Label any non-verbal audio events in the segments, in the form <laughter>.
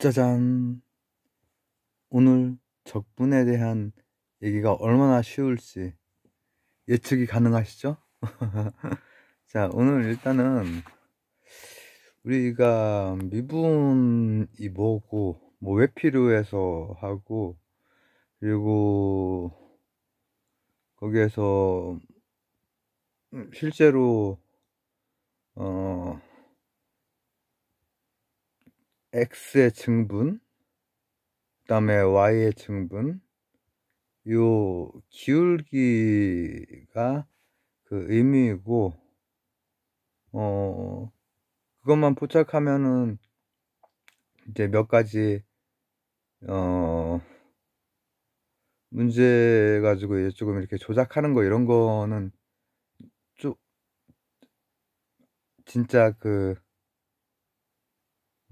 짜잔! 오늘 적분에 대한 얘기가 얼마나 쉬울지 예측이 가능하시죠? <laughs> 자, 오늘 일단은 우리가 미분이 뭐고, 뭐 왜 필요해서 하고, 그리고 거기에서 실제로, 어, x의 증분 그 다음에 y의 증분 요 기울기가 그 의미이고 어 그것만 포착하면은 이제 몇 가지 어 문제 가지고 이제 조금 이렇게 조작하는 거 이런 거는 쭉 진짜 그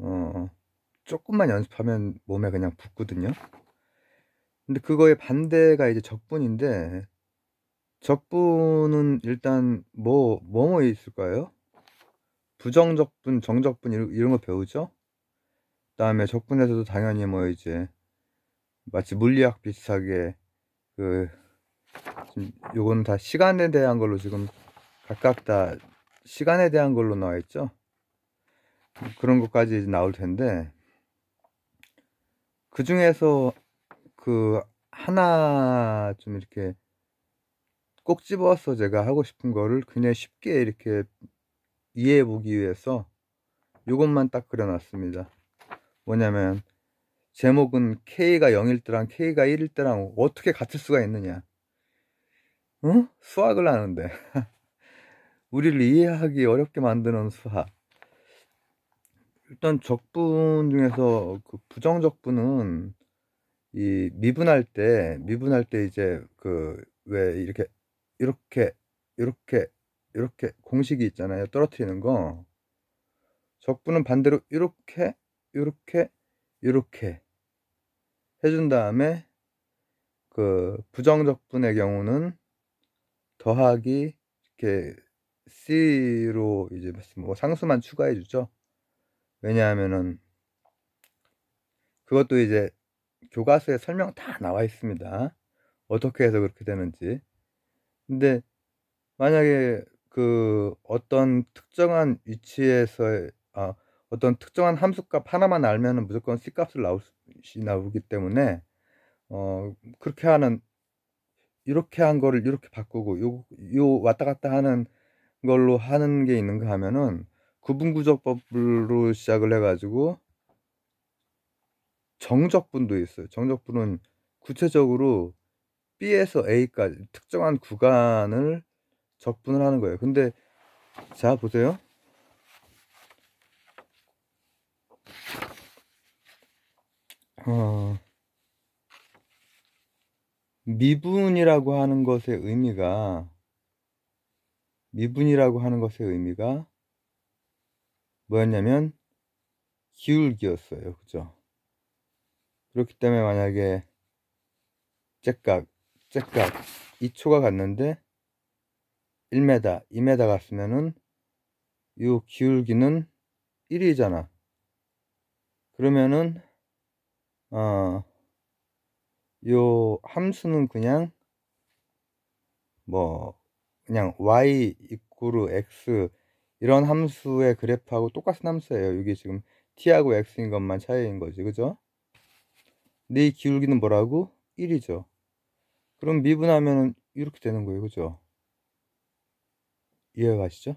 어, 어, 조금만 연습하면 몸에 그냥 붙거든요. 근데 그거의 반대가 이제 적분인데 적분은 일단 뭐 뭐뭐 뭐 있을까요? 부정적분, 정적분 이런 거 배우죠. 그다음에 적분에서도 당연히 뭐 이제 마치 물리학 비슷하게 그 요건 다 시간에 대한 걸로 지금 각각 다 시간에 대한 걸로 나와 있죠. 그런 것까지 나올 텐데 그 중에서 그 하나 좀 이렇게 꼭 집어서 제가 하고 싶은 거를 그냥 쉽게 이렇게 이해해 보기 위해서 이것만 딱 그려놨습니다 뭐냐면 제목은 K가 0일 때랑 K가 1일 때랑 어떻게 같을 수가 있느냐 응? 수학을 하는데 <laughs> 우리를 이해하기 어렵게 만드는 수학 일단 적분 중에서 그 부정적분은 이 미분할 때 미분할 때 이제 그 왜 이렇게 이렇게 이렇게 이렇게 공식이 있잖아요 떨어뜨리는 거 적분은 반대로 이렇게 이렇게 이렇게 해준 다음에 그 부정적분의 경우는 더하기 이렇게 C로 이제 뭐 상수만 추가해 주죠 왜냐하면은 그것도 이제 교과서에 설명 다 나와 있습니다. 어떻게 해서 그렇게 되는지. 근데 만약에 그 어떤 특정한 위치에서의 아, 어떤 특정한 함수값 하나만 알면은 무조건 c 값을 나올 수 나오기 때문에 어 그렇게 하는 이렇게 한 거를 이렇게 바꾸고 요요 왔다 갔다 하는 걸로 하는 게 있는가 하면은 구분구적법으로 시작을 해가지고 정적분도 있어요. 정적분은 구체적으로 B에서 A까지 특정한 구간을 적분을 하는 거예요. 근데 자 보세요. 어, 미분이라고 하는 것의 의미가 미분이라고 하는 것의 의미가 뭐였냐면 기울기였어요. 그죠? 그렇기 때문에 만약에 잭각, 잭각 2초가 갔는데 1m, 2m 갔으면은 이 기울기는 1이잖아. 그러면은 어, 요 함수는 그냥 뭐 그냥 y 이꾸루 x 이런 함수의 그래프하고 똑같은 함수예요. 이게 지금 t하고 x인 것만 차이인 거지. 그죠? 네데이 기울기는 뭐라고? 1이죠. 그럼 미분하면 이렇게 되는 거예요. 그죠? 이해가 가시죠?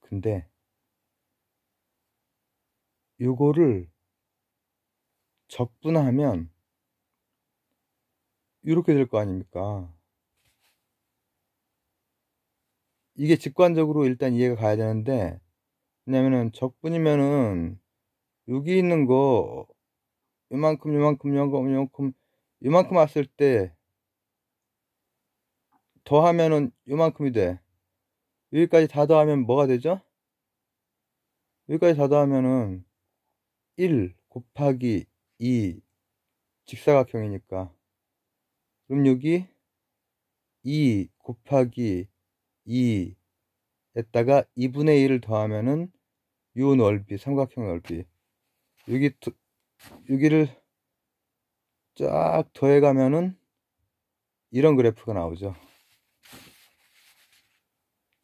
근데 요거를 적분하면 이렇게 될 거 아닙니까? 이게 직관적으로 일단 이해가 가야 되는데 왜냐면은 적분이면은 여기 있는 거 요만큼 요만큼 요만큼 요만큼 요만큼 왔을 때 더하면은 요만큼이 돼 여기까지 다 더하면 뭐가 되죠? 여기까지 다 더하면은 1 곱하기 2 직사각형이니까 그럼 여기 2 곱하기 2에다가 2분의 1을 더하면은 요 넓이 삼각형 넓이 여기 여기를 쫙 더해가면은 이런 그래프가 나오죠.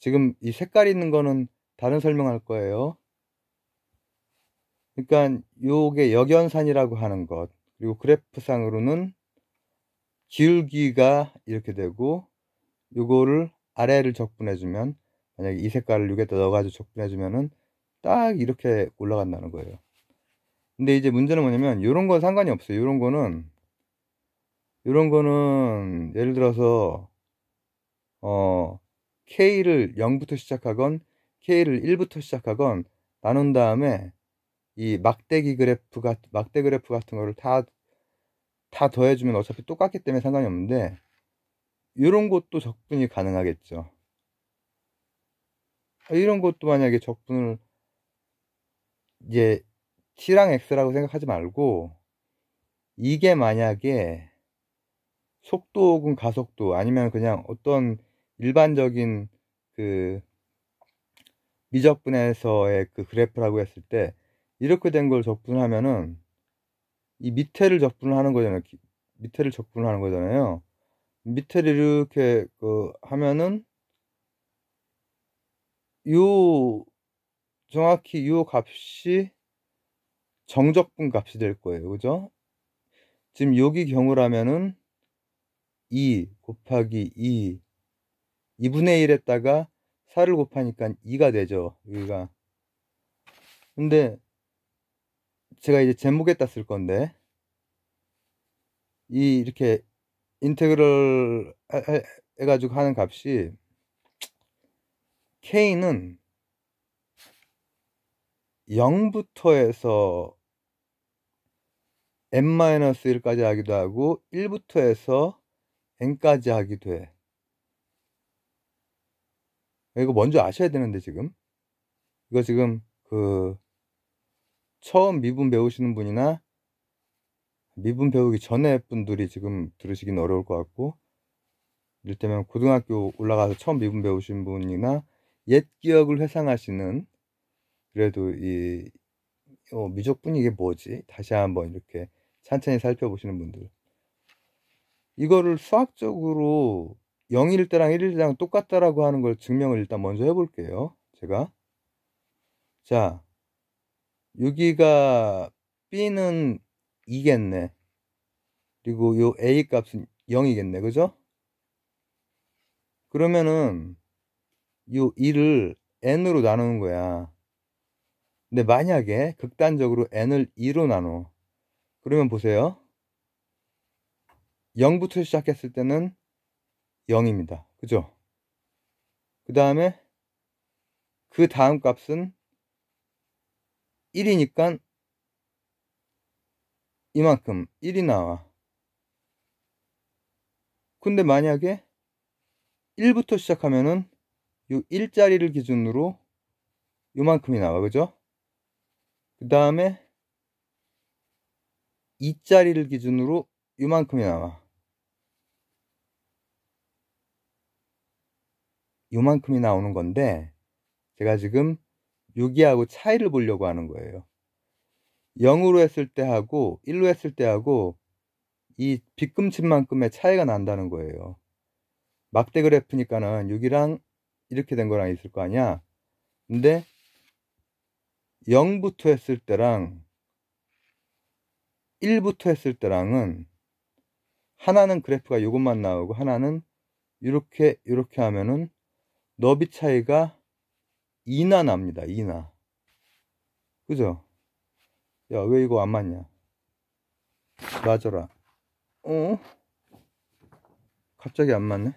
지금 이 색깔 있는 거는 다른 설명할 거예요. 그러니까 요게 역연산이라고 하는 것 그리고 그래프상으로는 기울기가 이렇게 되고 요거를 아래를 적분해주면 만약에 이 색깔을 여기에다 넣어가지고 적분해주면은 딱 이렇게 올라간다는 거예요. 근데 이제 문제는 뭐냐면 이런 건 상관이 없어요. 이런 거는 이런 거는 예를 들어서 어 K를 0부터 시작하건 K를 1부터 시작하건 나눈 다음에 이 막대기 그래프 같 막대 그래프 같은 거를 다 다 더해주면 어차피 똑같기 때문에 상관이 없는데 이런 것도 적분이 가능하겠죠. 이런 것도 만약에 적분을 이제 t랑 x라고 생각하지 말고 이게 만약에 속도 혹은 가속도 아니면 그냥 어떤 일반적인 그 미적분에서의 그 그래프라고 했을 때 이렇게 된 걸 적분하면은 이 밑에를 적분하는 거잖아요. 밑에를 적분하는 거잖아요. 밑에를 이렇게 그 하면은 요 정확히 요 값이 정적분 값이 될 거예요. 그죠? 지금 여기 경우라면은 2 곱하기 2 2분의 1 했다가 4를 곱하니까 2가 되죠. 여기가. 근데 제가 이제 제목에 땄을 건데 이 이렇게 인테그럴 해가지고 하는 값이 k는 0부터 해서 n-1까지 하기도 하고 1부터 해서 n까지 하기도 해. 이거 먼저 아셔야 되는데 지금 이거 지금 그 처음 미분 배우시는 분이나 미분 배우기 전에 분들이 지금 들으시긴 어려울 것 같고 이를테면 고등학교 올라가서 처음 미분 배우신 분이나 옛 기억을 회상하시는 그래도 이 어, 미적분이 이게 뭐지? 다시 한번 이렇게 천천히 살펴보시는 분들 이거를 수학적으로 0일 때랑 1일 때랑 똑같다라고 하는 걸 증명을 일단 먼저 해볼게요. 제가 자 여기가 B는 2겠네. 그리고 요 a 값은 0이겠네. 그죠? 그러면은 요 1을 n으로 나누는 거야. 근데 만약에 극단적으로 n을 2로 나눠. 그러면 보세요. 0부터 시작했을 때는 0입니다. 그죠? 그 다음에 그 다음 값은 1이니까 이만큼 1이 나와. 근데 만약에 1부터 시작하면은 요 1자리를 기준으로 요만큼이 나와. 그죠? 그 다음에 2자리를 기준으로 요만큼이 나와. 요만큼이 나오는 건데 제가 지금 여기하고 차이를 보려고 하는 거예요. 0으로 했을 때하고 1로 했을 때하고 이 빗금친만큼의 차이가 난다는 거예요. 막대 그래프니까는 6이랑 이렇게 된 거랑 있을 거 아니야. 근데 0부터 했을 때랑 1부터 했을 때랑은 하나는 그래프가 이것만 나오고 하나는 이렇게 이렇게 하면은 너비 차이가 2나 납니다. 2나. 그죠? 야, 왜 이거 안 맞냐? 맞아라. 어? 갑자기 안 맞네?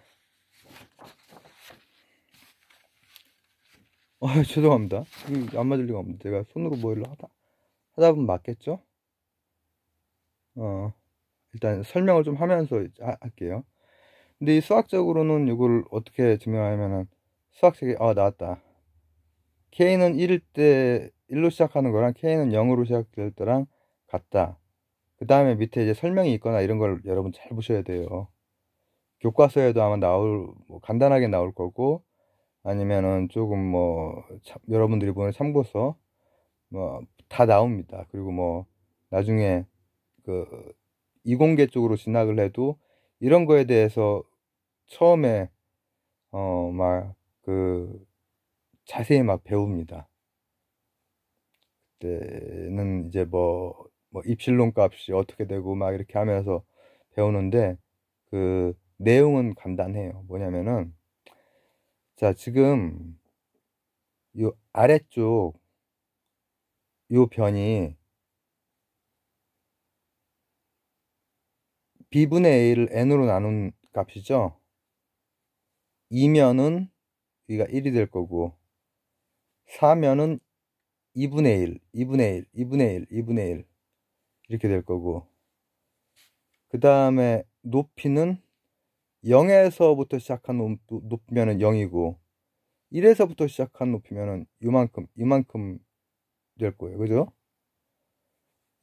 아, 죄송합니다. 안 맞을 리가 없는데. 내가 손으로 뭐 일로 하다, 하다 보면 맞겠죠? 어, 일단 설명을 좀 하면서 하, 할게요. 근데 이 수학적으로는 이걸 어떻게 증명하냐면은, 수학책에, 아, 나왔다. K는 1일 때 1로 시작하는 거랑 K는 0으로 시작될 때랑 같다. 그 다음에 밑에 이제 설명이 있거나 이런 걸 여러분 잘 보셔야 돼요. 교과서에도 아마 나올, 뭐 간단하게 나올 거고, 아니면은 조금 뭐, 참, 여러분들이 보는 참고서, 뭐, 다 나옵니다. 그리고 뭐, 나중에 그, 이공계 쪽으로 진학을 해도 이런 거에 대해서 처음에, 어, 막, 그, 자세히 막 배웁니다. 때는 이제 뭐, 뭐 입실론 값이 어떻게 되고 막 이렇게 하면서 배우는데 그 내용은 간단해요. 뭐냐면은 자 지금 요 아래쪽 요 변이 b분의 a를 n으로 나눈 값이죠. 2면은 여기가 1이 될 거고 4면은 2분의 1, 2분의 1, 2분의 1, 2분의 1 이렇게 될 거고 그 다음에 높이는 0에서부터 시작한 높이면은 0이고 1에서부터 시작한 높이면은 이만큼 이만큼 될 거예요 그죠?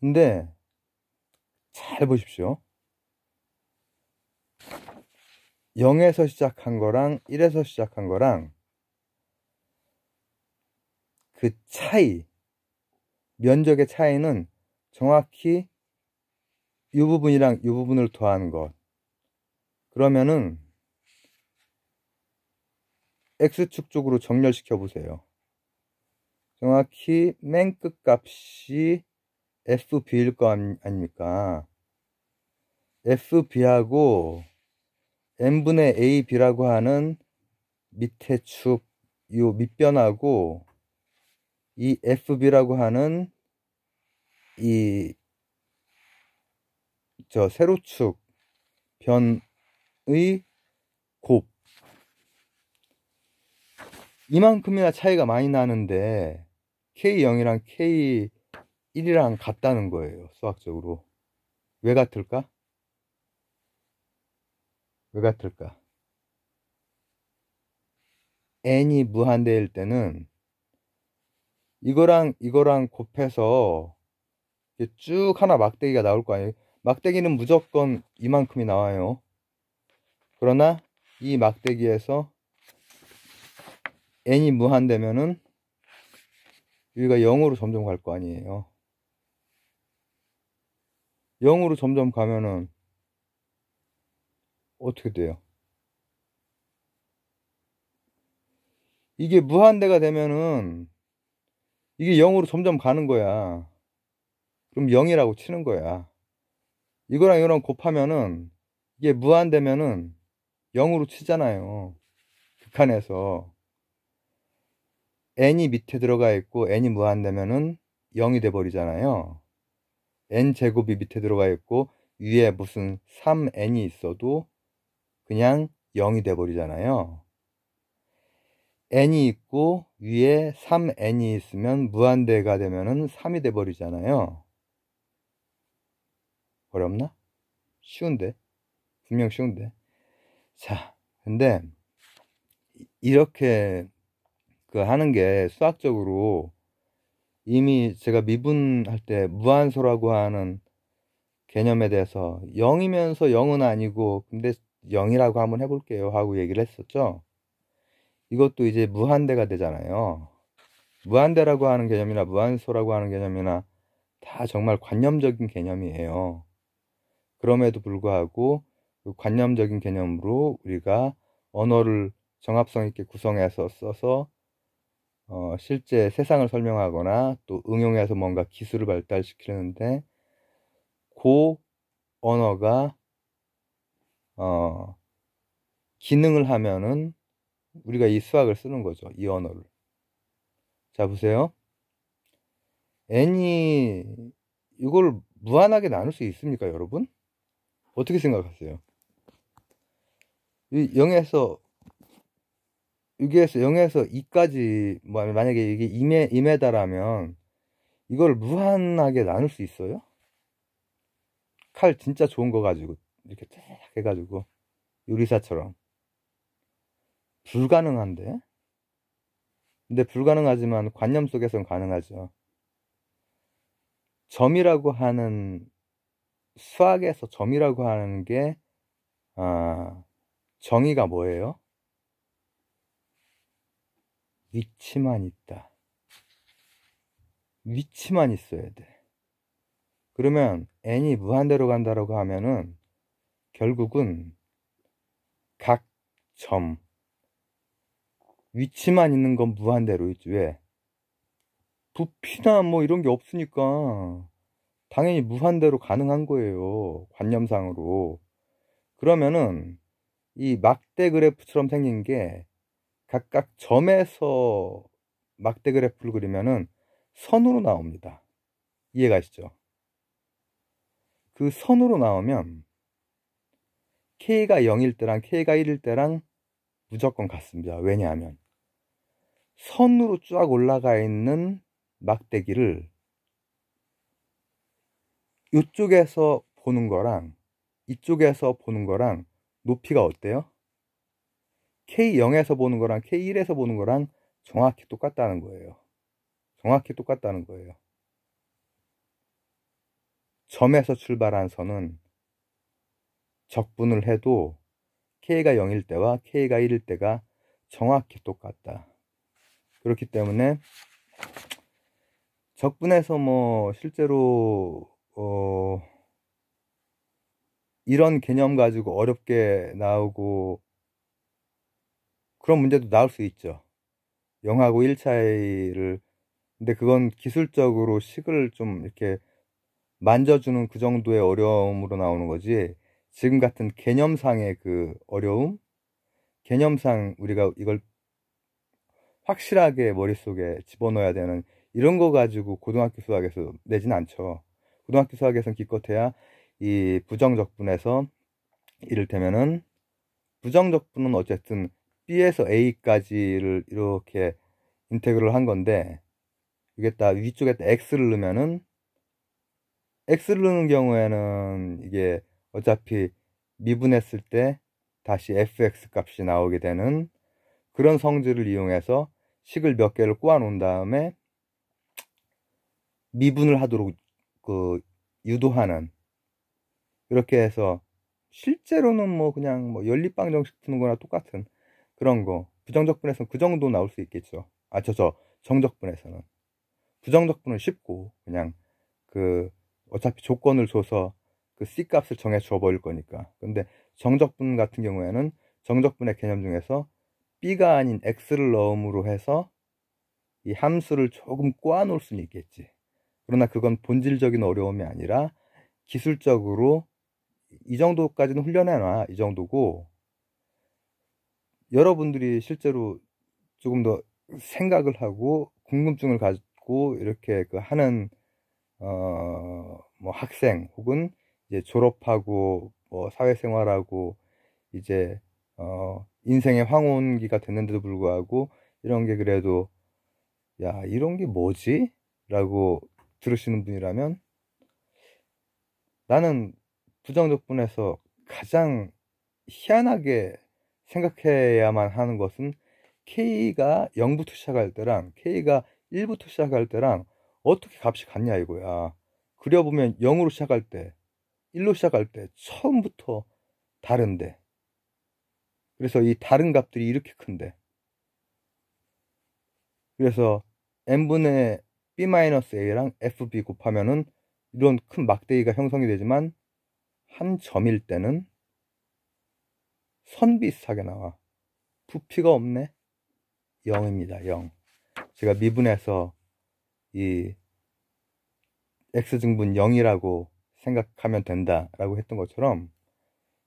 근데 잘 보십시오 0에서 시작한 거랑 1에서 시작한 거랑 그 차이, 면적의 차이는 정확히 이 부분이랑 이 부분을 더한 것. 그러면은 x축 쪽으로 정렬시켜 보세요. 정확히 맨 끝값이 fb일 거 아닙니까? fb하고 n분의 ab라고 하는 밑에 축, 요 밑변하고 이 FB라고 하는 이 저 세로축 변의 곱 이만큼이나 차이가 많이 나는데 K0이랑 K1이랑 같다는 거예요 수학적으로 왜 같을까? 왜 같을까? n이 무한대일 때는 이거랑 이거랑 곱해서 쭉 하나 막대기가 나올 거 아니에요. 막대기는 무조건 이만큼이 나와요. 그러나 이 막대기에서 n이 무한되면은 여기가 0으로 점점 갈 거 아니에요. 0으로 점점 가면은 어떻게 돼요? 이게 무한대가 되면은 이게 0으로 점점 가는 거야. 그럼 0이라고 치는 거야. 이거랑 이거랑 곱하면은 이게 무한되면은 0으로 치잖아요. 극한에서. n이 밑에 들어가 있고 n이 무한되면은 0이 돼 버리잖아요. n 제곱이 밑에 들어가 있고 위에 무슨 3n이 있어도 그냥 0이 돼 버리잖아요. n이 있고 위에 3n이 있으면 무한대가 되면 3이 돼 버리잖아요. 어렵나? 쉬운데. 분명 쉬운데. 자, 근데 이렇게 그 하는 게 수학적으로 이미 제가 미분할 때 무한소라고 하는 개념에 대해서 0이면서 0은 아니고 근데 0이라고 한번 해볼게요 하고 얘기를 했었죠. 이것도 이제 무한대가 되잖아요. 무한대라고 하는 개념이나 무한소라고 하는 개념이나 다 정말 관념적인 개념이에요. 그럼에도 불구하고 그 관념적인 개념으로 우리가 언어를 정합성 있게 구성해서 써서 어, 실제 세상을 설명하거나 또 응용해서 뭔가 기술을 발달시키는데 고 언어가 어, 기능을 하면은 우리가 이 수학을 쓰는 거죠. 이 언어를. 자, 보세요. n이 이걸 무한하게 나눌 수 있습니까, 여러분? 어떻게 생각하세요? 이 0에서 여기에서 0에서 2까지 뭐 만약에 이게 2메, 2메다라면 이걸 무한하게 나눌 수 있어요? 칼 진짜 좋은 거 가지고 이렇게 쫙 해가지고 요리사처럼 불가능한데? 근데 불가능하지만 관념 속에서는 가능하죠. 점이라고 하는 수학에서 점이라고 하는 게 아, 정의가 뭐예요? 위치만 있다. 위치만 있어야 돼. 그러면 n이 무한대로 간다라고 하면은 결국은 각 점, 위치만 있는 건 무한대로 있지 왜 부피나 뭐 이런 게 없으니까 당연히 무한대로 가능한 거예요 관념상으로 그러면은 이 막대 그래프처럼 생긴 게 각각 점에서 막대 그래프를 그리면은 선으로 나옵니다 이해가시죠 그 선으로 나오면 k가 0일 때랑 k가 1일 때랑 무조건 같습니다 왜냐하면 선으로 쫙 올라가 있는 막대기를 이쪽에서 보는 거랑 이쪽에서 보는 거랑 높이가 어때요? K0에서 보는 거랑 K1에서 보는 거랑 정확히 똑같다는 거예요. 정확히 똑같다는 거예요. 점에서 출발한 선은 적분을 해도 K가 0일 때와 K가 1일 때가 정확히 똑같다. 그렇기 때문에 적분에서 뭐 실제로 어 이런 개념 가지고 어렵게 나오고 그런 문제도 나올 수 있죠. 영하고 1차이를 근데 그건 기술적으로 식을 좀 이렇게 만져주는 그 정도의 어려움으로 나오는 거지 지금 같은 개념상의 그 어려움 개념상 우리가 이걸 확실하게 머릿속에 집어넣어야 되는 이런 거 가지고 고등학교 수학에서 내진 않죠. 고등학교 수학에서는 기껏해야 이 부정적분에서 이를테면은 부정적분은 어쨌든 B에서 A까지를 이렇게 인테그를한 건데 이게 다 위쪽에 X를 넣으면은 X를 넣는 경우에는 이게 어차피 미분했을 때 다시 fx 값이 나오게 되는 그런 성질을 이용해서 식을 몇 개를 꼬아 놓은 다음에 미분을 하도록 그 유도하는 이렇게 해서 실제로는 뭐 그냥 뭐 연립방 정식 푸는 거나 똑같은 그런 거 부정적분에서는 그 정도 나올 수 있겠죠 아저저 정적분에서는 부정적분은 쉽고 그냥 그 어차피 조건을 줘서 그 C 값을 정해 줘 버릴 거니까 근데 정적분 같은 경우에는 정적분의 개념 중에서 B가 아닌 X를 넣음으로 해서 이 함수를 조금 꼬아 놓을 수는 있겠지. 그러나 그건 본질적인 어려움이 아니라 기술적으로 이 정도까지는 훈련해 놔. 이 정도고 여러분들이 실제로 조금 더 생각을 하고 궁금증을 가지고 이렇게 그 하는 어 뭐 학생 혹은 이제 졸업하고 뭐 사회생활하고 이제 어, 인생의 황혼기가 됐는데도 불구하고 이런 게 그래도 야 이런 게 뭐지? 라고 들으시는 분이라면 나는 부정적분에서 가장 희한하게 생각해야만 하는 것은 K가 0부터 시작할 때랑 K가 1부터 시작할 때랑 어떻게 값이 같냐 이거야. 그려보면 0으로 시작할 때, 1로 시작할 때 처음부터 다른데 그래서 이 다른 값들이 이렇게 큰데 그래서 n분의 b-a랑 fb 곱하면은 이런 큰 막대기가 형성이 되지만 한 점일 때는 선 비슷하게 나와 부피가 없네 0입니다 0 제가 미분해서 이 x증분 0이라고 생각하면 된다라고 했던 것처럼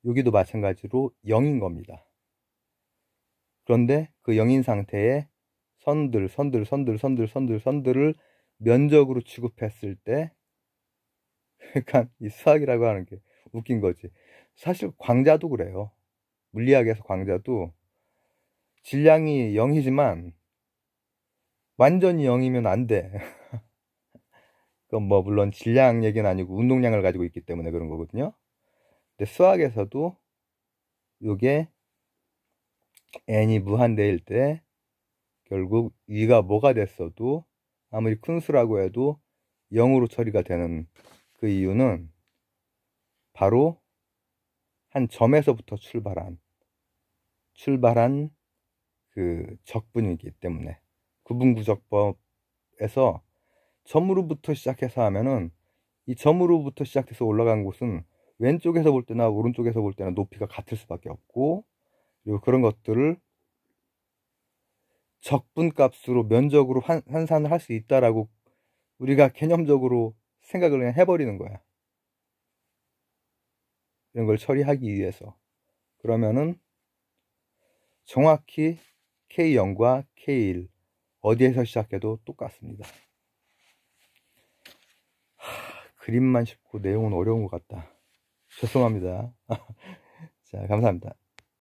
여기도 마찬가지로 0인 겁니다 그런데 그 영인 상태에 선들, 선들, 선들, 선들, 선들, 선들을 면적으로 취급했을 때, 그러니까 <laughs> 이 수학이라고 하는 게 웃긴 거지. 사실 광자도 그래요. 물리학에서 광자도 질량이 0이지만 완전히 0이면 안 돼. <laughs> 그건 뭐 물론 질량 얘기는 아니고 운동량을 가지고 있기 때문에 그런 거거든요. 근데 수학에서도 이게 n이 무한대일 때 결국 위가 뭐가 됐어도 아무리 큰 수라고 해도 0으로 처리가 되는 그 이유는 바로 한 점에서부터 출발한 출발한 그 적분이기 때문에 구분구적법에서 점으로부터 시작해서 하면은 이 점으로부터 시작해서 올라간 곳은 왼쪽에서 볼 때나 오른쪽에서 볼 때나 높이가 같을 수밖에 없고 그리고 그런 것들을 적분값으로 면적으로 환, 산을 할 수 있다라고 우리가 개념적으로 생각을 그냥 해버리는 거야. 이런 걸 처리하기 위해서. 그러면은 정확히 K0과 K1 어디에서 시작해도 똑같습니다. 하, 그림만 쉽고 내용은 어려운 것 같다. 죄송합니다. <laughs> 자, 감사합니다.